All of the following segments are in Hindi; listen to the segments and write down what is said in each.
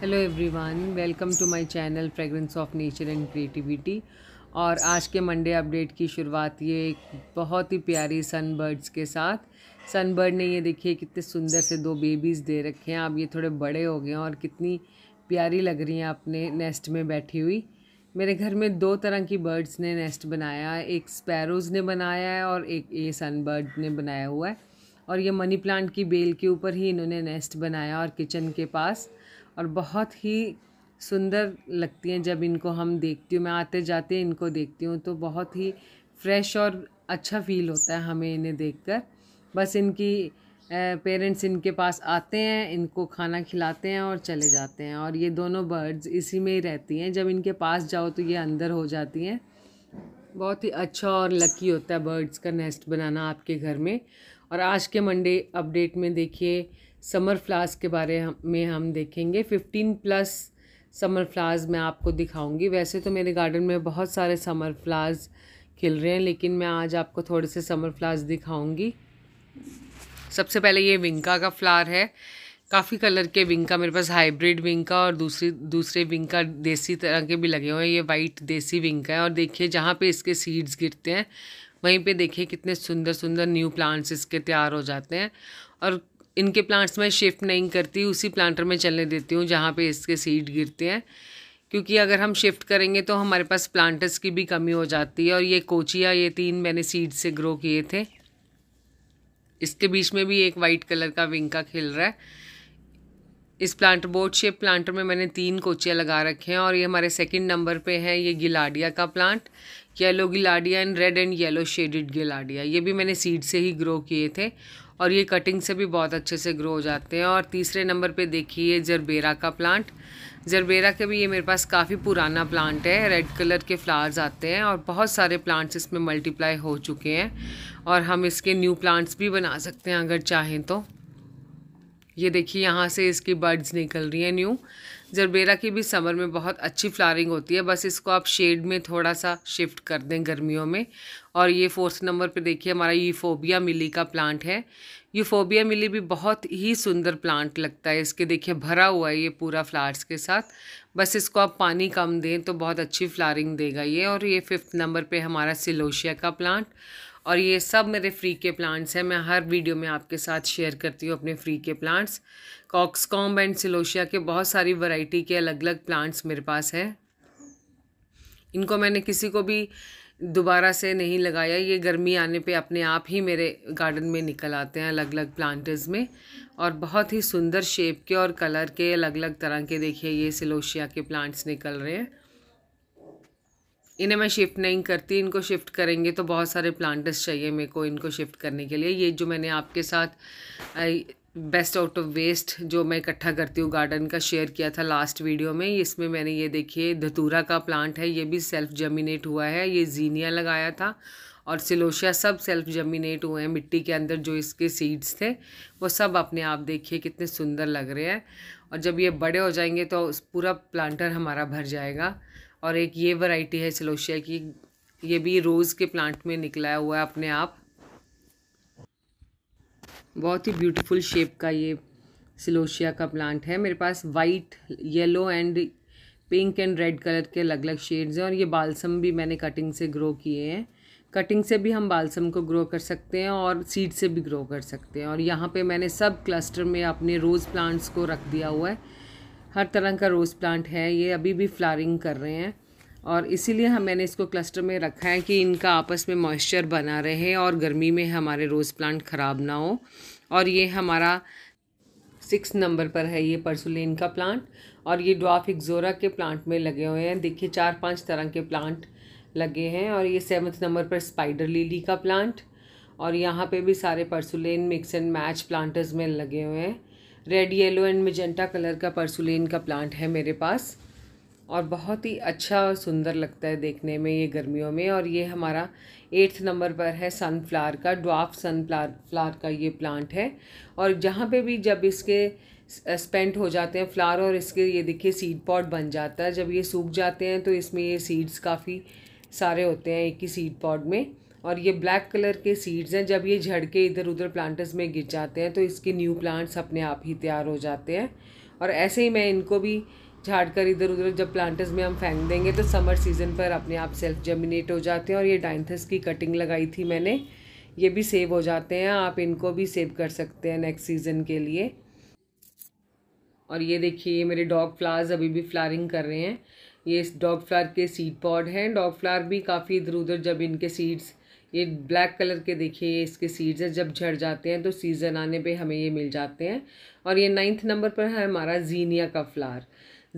hello everyone welcome to my channel fragrance of nature and creativity और आज के मंडे अपडेट की शुरुआत ये एक बहुत ही प्यारी सनबर्ड्स के साथ सनबर्ड ने ये देखिए कितने सुंदर से दो बेबीज़ दे रखे हैं अब ये थोड़े बड़े हो गए हैं और कितनी प्यारी लग रही हैं अपने नेस्ट में बैठी हुई मेरे घर में दो तरह की बर्ड्स ने नेस्ट बनाया है एक स्पैरोज़ ने बनाया है और एक ये सनबर्ड ने बनाया हुआ है और ये मनी प्लांट की बेल के ऊपर ही इन्होंने नेस्ट बनाया और किचन के पास और बहुत ही सुंदर लगती हैं जब इनको हम देखती हूँ मैं आते जाते इनको देखती हूँ तो बहुत ही फ्रेश और अच्छा फील होता है हमें इन्हें देखकर बस इनकी पेरेंट्स इनके पास आते हैं इनको खाना खिलाते हैं और चले जाते हैं और ये दोनों बर्ड्स इसी में ही रहती हैं जब इनके पास जाओ तो ये अंदर हो जाती हैं बहुत ही अच्छा और लकी होता है बर्ड्स का नेस्ट बनाना आपके घर में और आज के मंडे अपडेट में देखिए समर फ्लास के बारे में हम देखेंगे फिफ्टीन प्लस समर फ्लास मैं आपको दिखाऊंगी वैसे तो मेरे गार्डन में बहुत सारे समर फ्लास खिल रहे हैं लेकिन मैं आज आपको थोड़े से समर फ्लास दिखाऊंगी सबसे पहले ये विंका का फ्लावर है काफ़ी कलर के विंका मेरे पास हाइब्रिड विंका और दूसरी दूसरे विंका देसी तरह के भी लगे हुए हैं ये वाइट देसी विंका है और देखिए जहाँ पे इसके सीड्स गिरते हैं वहीं पे देखिए कितने सुंदर सुंदर न्यू प्लांट्स इसके तैयार हो जाते हैं और इनके प्लांट्स में शिफ्ट नहीं करती उसी प्लांटर में चलने देती हूँ जहाँ पे इसके सीड गिरते हैं क्योंकि अगर हम शिफ्ट करेंगे तो हमारे पास प्लांटर्स की भी कमी हो जाती है और ये कोचिया ये तीन मैंने सीड से ग्रो किए थे इसके बीच में भी एक वाइट कलर का विंका खिल रहा है इस प्लांट बोर्ड शेप प्लांटर में मैंने तीन कोचियाँ लगा रखे हैं और ये हमारे सेकंड नंबर पे है ये गिलाडिया का plant yellow गिलाडिया and red and yellow shaded गिलाडिया ये भी मैंने सीड से ही ग्रो किए थे और ये कटिंग से भी बहुत अच्छे से ग्रो हो जाते हैं और तीसरे नंबर पे देखिए जरबेरा का प्लांट जरबेरा के भी ये मेरे पास काफ़ी पुराना प्लांट है रेड कलर के फ्लावर्स आते हैं और बहुत सारे प्लांट्स इसमें मल्टीप्लाई हो चुके हैं और हम इसके न्यू प्लांट्स भी बना सकते हैं अगर चाहें तो ये देखिए यहाँ से इसकी बर्ड्स निकल रही हैं न्यू जरबेरा की भी समर में बहुत अच्छी फ्लावरिंग होती है बस इसको आप शेड में थोड़ा सा शिफ्ट कर दें गर्मियों में और ये फोर्थ नंबर पे देखिए हमारा यूफोबिया मिली का प्लांट है यूफोबिया मिली भी बहुत ही सुंदर प्लांट लगता है इसके देखिए भरा हुआ है ये पूरा फ्लावर्स के साथ बस इसको आप पानी कम दें तो बहुत अच्छी फ्लारिंग देगा ये और ये फिफ्थ नंबर पर हमारा सिलोशिया का प्लांट और ये सब मेरे फ्री के प्लांट्स हैं मैं हर वीडियो में आपके साथ शेयर करती हूँ अपने फ्री के प्लांट्स कॉक्सकॉम्ब एंड सिलोशिया के बहुत सारी वैरायटी के अलग अलग प्लांट्स मेरे पास हैं इनको मैंने किसी को भी दोबारा से नहीं लगाया ये गर्मी आने पे अपने आप ही मेरे गार्डन में निकल आते हैं अलग अलग प्लांटर्स में और बहुत ही सुंदर शेप के और कलर के अलग अलग तरह के देखिए ये सिलोशिया के प्लांट्स निकल रहे हैं इन्हें मैं शिफ्ट नहीं करती इनको शिफ्ट करेंगे तो बहुत सारे प्लांट्स चाहिए मेरे को इनको शिफ्ट करने के लिए ये जो मैंने आपके साथ बेस्ट आउट ऑफ वेस्ट जो मैं इकट्ठा करती हूँ गार्डन का शेयर किया था लास्ट वीडियो में इसमें मैंने ये देखिए धतूरा का प्लांट है ये भी सेल्फ जर्मिनेट हुआ है ये जीनिया लगाया था और सिलोशिया सब सेल्फ जर्मिनेट हुए हैं मिट्टी के अंदर जो इसके सीड्स थे वो सब अपने आप देखिए कितने सुंदर लग रहे हैं और जब ये बड़े हो जाएंगे तो पूरा प्लांटर हमारा भर जाएगा और एक ये वैरायटी है सिलोशिया की ये भी रोज़ के प्लांट में निकला हुआ है अपने आप बहुत ही ब्यूटीफुल शेप का ये सिलोशिया का प्लांट है मेरे पास white yellow and pink and red colour के अलग अलग शेड्स हैं और ये बालसम भी मैंने कटिंग से ग्रो किए हैं कटिंग से भी हम बालसम को ग्रो कर सकते हैं और सीड से भी ग्रो कर सकते हैं और यहाँ पे मैंने सब क्लस्टर में अपने रोज़ प्लांट्स को रख दिया हुआ है हर तरह का रोज़ प्लांट है ये अभी भी फ्लारिंग कर रहे हैं और इसीलिए हम मैंने इसको क्लस्टर में रखा है कि इनका आपस में मॉइस्चर बना रहे और गर्मी में हमारे रोज़ प्लांट ख़राब ना हो और ये हमारा सिक्स नंबर पर है ये परसुलेन का प्लांट और ये ड्वाफ एक्जोरा के प्लांट में लगे हुए हैं देखिए चार पांच तरह के प्लांट लगे हैं और ये सेवन्थ नंबर पर स्पाइडर लिली का प्लांट और यहाँ पे भी सारे परसुलेन मिक्स एंड मैच प्लांटर्स में लगे हुए हैं red yellow and magenta colour का परसुलेन का प्लांट है मेरे पास और बहुत ही अच्छा और सुंदर लगता है देखने में ये गर्मियों में और ये हमारा एट्थ नंबर पर है सनफ्लावर का ड्वाफ फ्लार फ्लार का ये प्लांट है और जहाँ पे भी जब इसके स्पेंट हो जाते हैं फ्लावर और इसके ये देखिए सीड पॉट बन जाता है जब ये सूख जाते हैं तो इसमें ये सीड्स काफ़ी सारे होते हैं एक ही सीड पॉट में और ये ब्लैक कलर के सीड्स हैं जब ये झड़ के इधर उधर प्लांटर्स में गिर जाते हैं तो इसके न्यू प्लांट्स अपने आप ही तैयार हो जाते हैं और ऐसे ही मैं इनको भी झाड़ कर इधर उधर जब प्लांटर्स में हम फेंक देंगे तो समर सीज़न पर अपने आप सेल्फ जर्मिनेट हो जाते हैं और ये डाइंथस की कटिंग लगाई थी मैंने ये भी सेव हो जाते हैं आप इनको भी सेव कर सकते हैं नेक्स्ट सीज़न के लिए और ये देखिए मेरे डॉग फ्लावर्स अभी भी फ्लारिंग कर रहे हैं ये डॉग फ्लावर के सीड पॉड हैं डॉग फ्लावर भी काफ़ी इधर उधर जब इनके सीड्स ये ब्लैक कलर के देखिए इसके सीड्स हैं जब झड़ जाते हैं तो सीज़न आने पे हमें ये मिल जाते हैं और ये नाइन्थ नंबर पर है हमारा जीनिया का फ्लार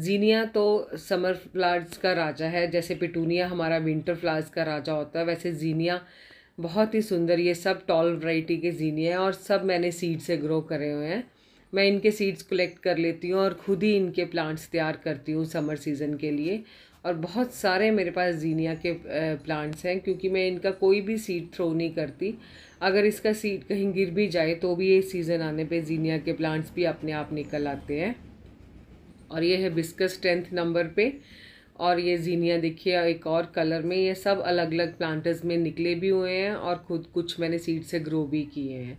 जीनिया तो समर फ्लावर्स का राजा है जैसे पिटूनिया हमारा विंटर फ्लावर्स का राजा होता है वैसे जीनिया बहुत ही सुंदर ये सब टॉल वराइटी के जीनिया हैं और सब मैंने सीड से ग्रो करे हुए हैं मैं इनके सीड्स कलेक्ट कर लेती हूँ और ख़ुद ही इनके प्लांट्स तैयार करती हूँ समर सीज़न के लिए और बहुत सारे मेरे पास जीनिया के प्लांट्स हैं क्योंकि मैं इनका कोई भी सीड थ्रो नहीं करती अगर इसका सीड कहीं गिर भी जाए तो भी ये सीज़न आने पे जीनिया के प्लांट्स भी अपने आप निकल आते हैं और ये है बिस्कस टेंथ नंबर पे और ये जीनिया देखिए एक और कलर में ये सब अलग अलग प्लांटर्स में निकले भी हुए हैं और ख़ुद कुछ मैंने सीड से ग्रो भी किए हैं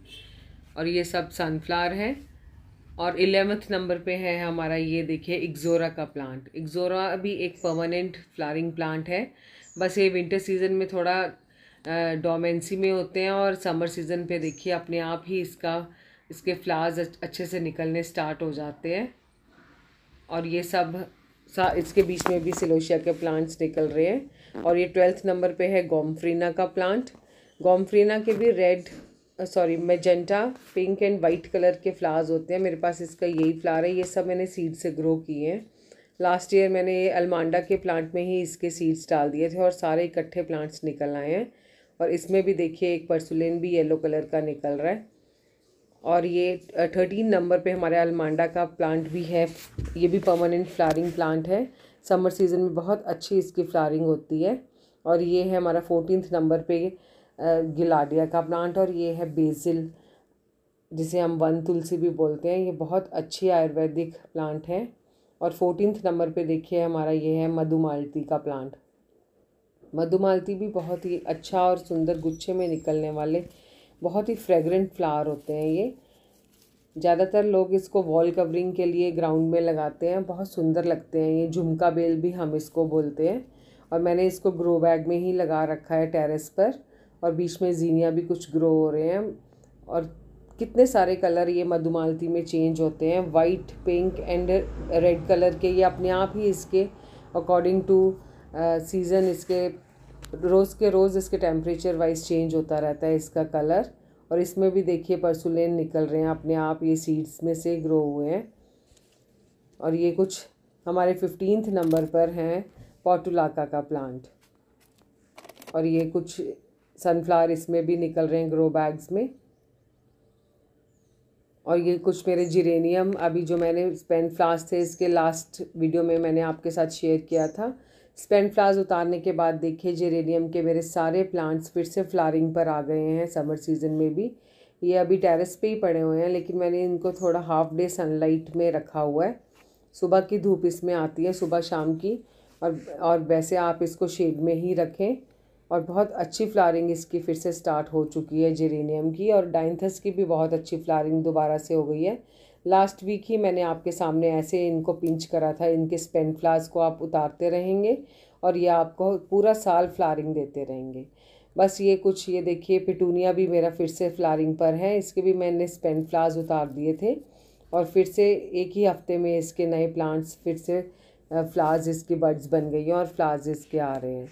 और ये सब सनफ्लावर हैं और एलेवंथ नंबर पे है हमारा ये देखिए एग्जोरा का प्लांट एग्जोरा भी एक परमानेंट फ्लावरिंग प्लांट है बस ये विंटर सीजन में थोड़ा डोमेंसी में होते हैं और समर सीज़न पे देखिए अपने आप ही इसका इसके फ्लावर्स अच्छे से निकलने स्टार्ट हो जाते हैं और ये सब सा इसके बीच में भी सिलोशिया के प्लांट्स निकल रहे हैं और ये ट्वेल्थ नंबर पे है गोमफ्रीना का प्लांट गोमफ्रीना के भी red sorry magenta pink and white colour के फ्लावर्स होते हैं मेरे पास इसका यही फ्लावर है ये सब मैंने सीड से ग्रो किए हैं लास्ट ईयर मैंने ये अलमांडा के प्लांट में ही इसके सीड्स डाल दिए थे और सारे इकट्ठे प्लांट्स निकल आए हैं और इसमें भी देखिए एक परसुलिन भी येलो कलर का निकल रहा है और ये थर्टीन नंबर पे हमारे अलमांडा का प्लांट भी है ये भी परमानेंट फ्लारिंग प्लांट है समर सीज़न में बहुत अच्छी इसकी फ्लारिंग होती है और ये है हमारा फोर्टीन नंबर पे गिलाडिया का प्लांट और ये है बेसिल जिसे हम वन तुलसी भी बोलते हैं ये बहुत अच्छी आयुर्वेदिक प्लांट है और फोर्टीनथ नंबर पे देखिए हमारा ये है मधुमालती का प्लांट मधुमालती भी बहुत ही अच्छा और सुंदर गुच्छे में निकलने वाले बहुत ही फ्रेगरेंट फ्लावर होते हैं ये ज़्यादातर लोग इसको वॉल कवरिंग के लिए ग्राउंड में लगाते हैं बहुत सुंदर लगते हैं ये झुमका बेल भी हम इसको बोलते हैं और मैंने इसको ग्रो बैग में ही लगा रखा है टेरेस पर और बीच में जीनिया भी कुछ ग्रो हो रहे हैं और कितने सारे कलर ये मधुमालती में चेंज होते हैं white pink and red colour के ये अपने आप ही इसके अकॉर्डिंग टू सीज़न इसके रोज़ के रोज़ इसके टेम्परेचर वाइज चेंज होता रहता है इसका कलर और इसमें भी देखिए परसुलेन निकल रहे हैं अपने आप ये सीड्स में से ग्रो हुए हैं और ये कुछ हमारे फिफ्टींथ नंबर पर हैं पोटुलाका का प्लांट और ये कुछ सनफ्लावर इसमें भी निकल रहे हैं ग्रो बैग्स में और ये कुछ मेरे जिरेनियम अभी जो मैंने स्पेन फ्लास थे इसके लास्ट वीडियो में मैंने आपके साथ शेयर किया था स्पेन फ्लास उतारने के बाद देखिए जिरेनियम के मेरे सारे प्लांट्स फिर से फ्लारिंग पर आ गए हैं समर सीज़न में भी ये अभी टेरेस पे ही पड़े हुए हैं लेकिन मैंने इनको थोड़ा हाफ डे सनलाइट में रखा हुआ है सुबह की धूप इसमें आती है सुबह शाम की और और वैसे आप इसको शेड में ही रखें और बहुत अच्छी फ्लारिंग इसकी फिर से स्टार्ट हो चुकी है जेरेनियम की और डाइंथस की भी बहुत अच्छी फ्लारिंग दोबारा से हो गई है लास्ट वीक ही मैंने आपके सामने ऐसे इनको पिंच करा था इनके स्पेन फ्लार्स को आप उतारते रहेंगे और ये आपको पूरा साल फ्लारिंग देते रहेंगे बस ये कुछ ये देखिए पिटूनिया भी मेरा फिर से फ्लारिंग पर है इसके भी मैंने स्पेन फ्लार्स उतार दिए थे और फिर से एक ही हफ्ते में इसके नए प्लांट्स फिर से फ्लावर्स इसके बर्ड्स बन गई हैं और फ्लावर्स इसके आ रहे हैं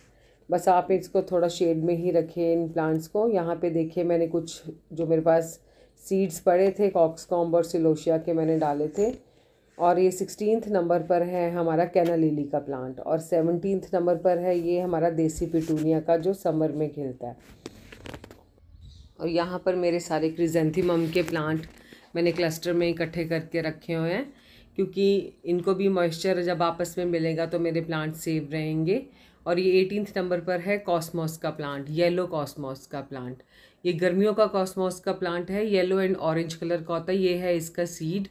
बस आप इसको थोड़ा शेड में ही रखें इन प्लांट्स को यहाँ पे देखिए मैंने कुछ जो मेरे पास सीड्स पड़े थे कॉक्सकॉम्ब और सिलोशिया के मैंने डाले थे और ये सिक्सटीनथ नंबर पर है हमारा कैना लिली का प्लांट और सेवनटीनथ नंबर पर है ये हमारा देसी पिटूनिया का जो समर में खिलता है और यहाँ पर मेरे सारे क्रिजेंथीमम के प्लांट मैंने क्लस्टर में इकट्ठे करके रखे हुए हैं क्योंकि इनको भी मॉइस्चर जब आपस में मिलेगा तो मेरे प्लांट सेव रहेंगे और ये एटीन नंबर पर है कॉस्मोस का प्लांट येलो कॉस्मोस का प्लांट ये गर्मियों का कॉस्मोस का प्लांट है येलो एंड ऑरेंज कलर का होता है ये है इसका सीड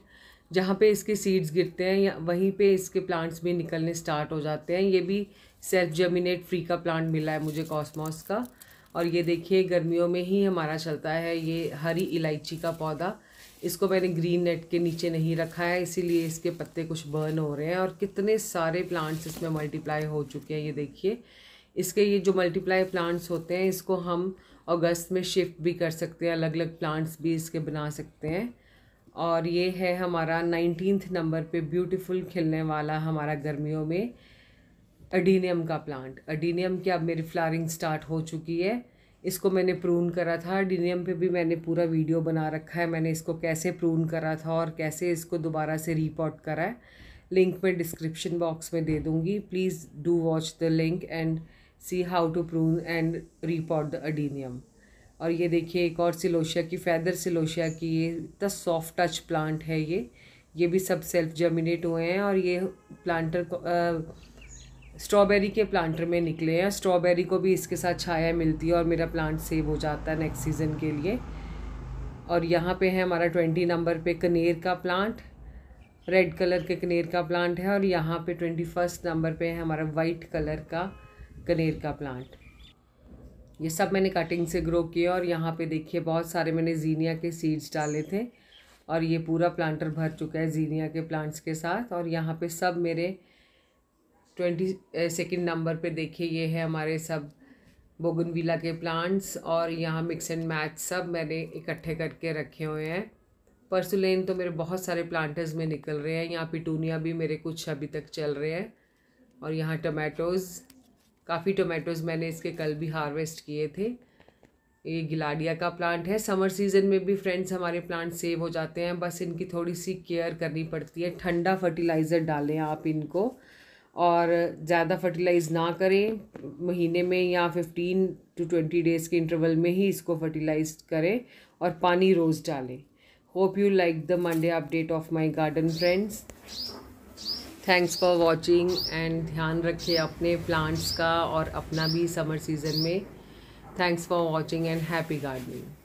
जहाँ पे इसके सीड्स गिरते हैं या वहीं पे इसके प्लांट्स भी निकलने स्टार्ट हो जाते हैं ये भी सेल्फ जर्मिनेट फ्री का प्लांट मिला है मुझे कॉस्मोस का और ये देखिए गर्मियों में ही हमारा चलता है ये हरी इलायची का पौधा इसको मैंने ग्रीन नेट के नीचे नहीं रखा है इसीलिए इसके पत्ते कुछ बर्न हो रहे हैं और कितने सारे प्लांट्स इसमें मल्टीप्लाई हो चुके हैं ये देखिए इसके ये जो मल्टीप्लाई प्लांट्स होते हैं इसको हम अगस्त में शिफ्ट भी कर सकते हैं अलग अलग प्लांट्स भी इसके बना सकते हैं और ये है हमारा नाइनटीन नंबर पर ब्यूटिफुल खिलने वाला हमारा गर्मियों में अडीनियम का प्लांट अडीनियम की अब मेरी फ्लावरिंग स्टार्ट हो चुकी है इसको मैंने प्रून करा था अडीनियम पे भी मैंने पूरा वीडियो बना रखा है मैंने इसको कैसे प्रून करा था और कैसे इसको दोबारा से रीपॉट करा है लिंक मैं डिस्क्रिप्शन बॉक्स में दे दूँगी please do watch the link and see how to prune and report the अडीनियम और ये देखिए एक और सिलोशिया की फैदर सिलोशिया की ये इतना सॉफ्ट टच प्लांट है ये ये भी सब सेल्फ जर्मिनेट हुए हैं और ये प्लांटर को, आ, स्ट्रॉबेरी के प्लांटर में निकले हैं स्ट्रॉबेरी को भी इसके साथ छाया मिलती है और मेरा प्लांट सेव हो जाता है नेक्स्ट सीज़न के लिए और यहाँ पे है हमारा ट्वेंटी नंबर पे कनेर का प्लांट रेड कलर के कनेर का प्लांट है और यहाँ पे ट्वेंटी फर्स्ट नंबर पे है हमारा वाइट कलर का कनेर का प्लांट ये सब मैंने कटिंग से ग्रो किए और यहाँ पे देखिए बहुत सारे मैंने जीनिया के सीड्स डाले थे और ये पूरा प्लांटर भर चुका है जीनिया के प्लांट्स के साथ और यहाँ पर सब मेरे ट्वेंटी सेकेंड नंबर पे देखिए ये है हमारे सब बोगनविला के प्लांट्स और यहाँ मिक्स एंड मैच सब मैंने इकट्ठे करके रखे हुए हैं परसुलेन तो मेरे बहुत सारे प्लांटर्स में निकल रहे हैं यहाँ पिटूनिया भी मेरे कुछ अभी तक चल रहे हैं और यहाँ टमेटोज़ काफ़ी टमेटोज़ मैंने इसके कल भी हार्वेस्ट किए थे ये गिलाडिया का प्लांट है समर सीज़न में भी फ्रेंड्स हमारे प्लांट सेव हो जाते हैं बस इनकी थोड़ी सी केयर करनी पड़ती है ठंडा फर्टिलाइज़र डालें आप इनको और ज़्यादा फर्टिलाइज़ ना करें महीने में या फिफ्टीन टू ट्वेंटी डेज़ के इंटरवल में ही इसको फर्टिलाइज करें और पानी रोज़ डालें hope you like the Monday update of my garden friends thanks for watching and ध्यान रखें अपने प्लांट्स का और अपना भी समर सीज़न में thanks for watching and happy gardening